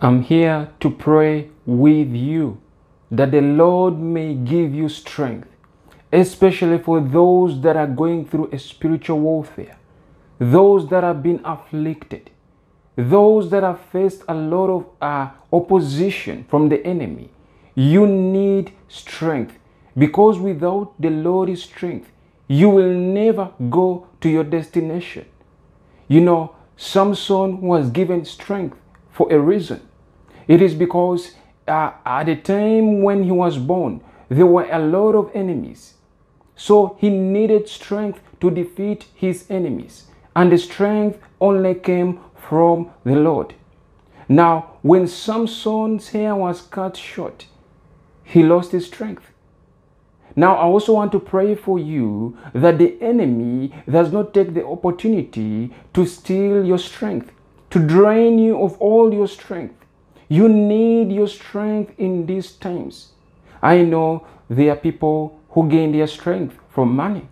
I'm here to pray with you that the Lord may give you strength, especially for those that are going through a spiritual warfare, those that have been afflicted, those that have faced a lot of uh, opposition from the enemy. You need strength because without the Lord's strength, you will never go to your destination. You know, Samson was given strength for a reason. It is because uh, at the time when he was born, there were a lot of enemies. So he needed strength to defeat his enemies. And the strength only came from the Lord. Now, when Samson's hair was cut short, he lost his strength. Now, I also want to pray for you that the enemy does not take the opportunity to steal your strength to drain you of all your strength. You need your strength in these times. I know there are people who gain their strength from money.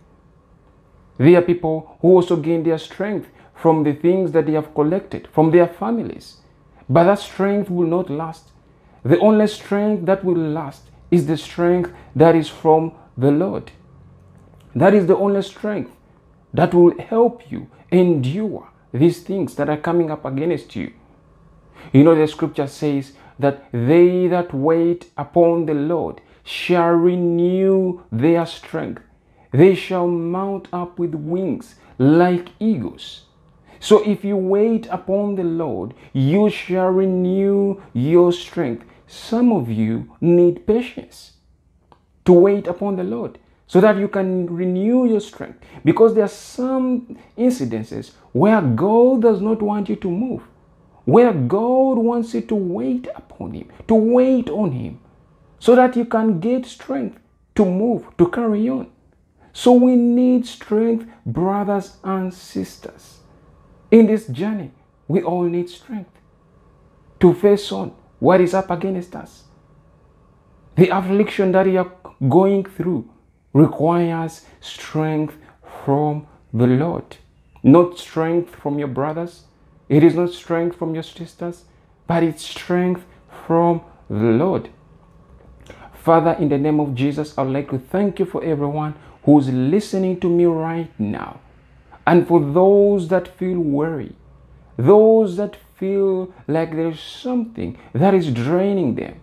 There are people who also gain their strength from the things that they have collected, from their families. But that strength will not last. The only strength that will last is the strength that is from the Lord. That is the only strength that will help you endure these things that are coming up against you. You know, the scripture says that they that wait upon the Lord shall renew their strength. They shall mount up with wings like eagles. So if you wait upon the Lord, you shall renew your strength. Some of you need patience to wait upon the Lord so that you can renew your strength. Because there are some incidences where God does not want you to move, where God wants you to wait upon Him, to wait on Him, so that you can get strength to move, to carry on. So we need strength, brothers and sisters. In this journey, we all need strength to face on what is up against us, the affliction that you are going through requires strength from the Lord. Not strength from your brothers, it is not strength from your sisters, but it's strength from the Lord. Father, in the name of Jesus, I'd like to thank you for everyone who's listening to me right now. And for those that feel worried, those that feel like there's something that is draining them,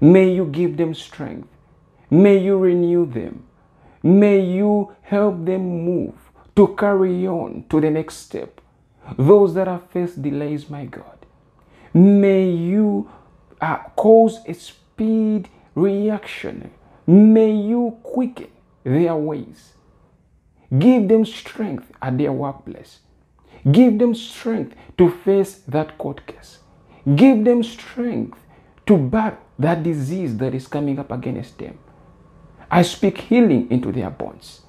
may you give them strength. May you renew them. May you help them move to carry on to the next step. Those that have faced delays, my God, may you uh, cause a speed reaction. May you quicken their ways. Give them strength at their workplace. Give them strength to face that court case. Give them strength to battle that disease that is coming up against them. I speak healing into their bones.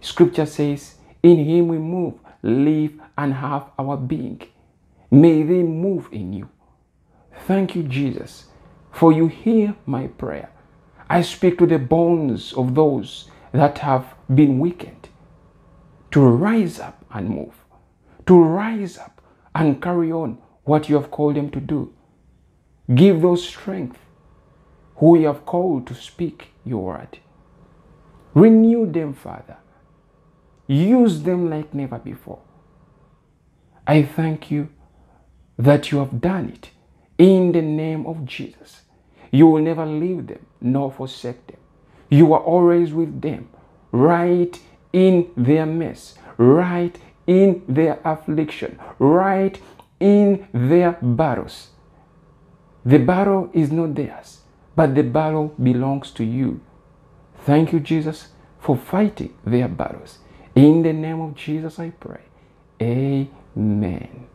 Scripture says, In him we move, live, and have our being. May they move in you. Thank you, Jesus, for you hear my prayer. I speak to the bones of those that have been weakened to rise up and move, to rise up and carry on what you have called them to do. Give those strength who you have called to speak your word. Renew them, Father. Use them like never before. I thank you that you have done it in the name of Jesus. You will never leave them nor forsake them. You are always with them, right in their mess, right in their affliction, right in their battles. The battle is not theirs, but the battle belongs to you. Thank you, Jesus, for fighting their battles. In the name of Jesus, I pray. Amen.